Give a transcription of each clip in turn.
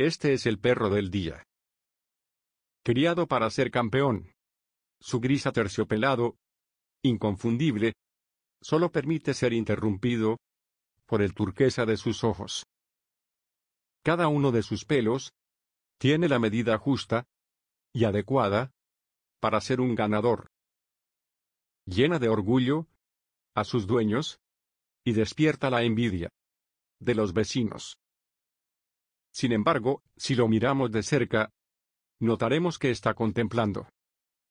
Este es el perro del día. Criado para ser campeón. Su gris aterciopelado, inconfundible, solo permite ser interrumpido por el turquesa de sus ojos. Cada uno de sus pelos tiene la medida justa y adecuada para ser un ganador. Llena de orgullo a sus dueños y despierta la envidia de los vecinos. Sin embargo, si lo miramos de cerca, notaremos que está contemplando,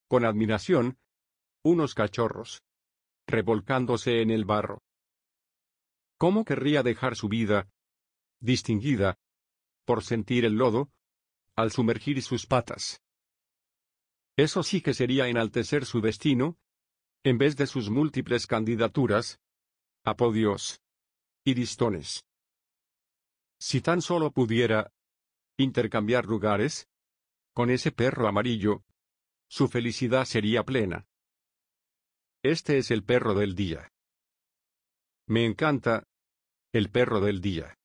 con admiración, unos cachorros, revolcándose en el barro. ¿Cómo querría dejar su vida, distinguida, por sentir el lodo, al sumergir sus patas? Eso sí que sería enaltecer su destino, en vez de sus múltiples candidaturas, apodios, y distones. Si tan solo pudiera intercambiar lugares con ese perro amarillo, su felicidad sería plena. Este es el perro del día. Me encanta. El perro del día.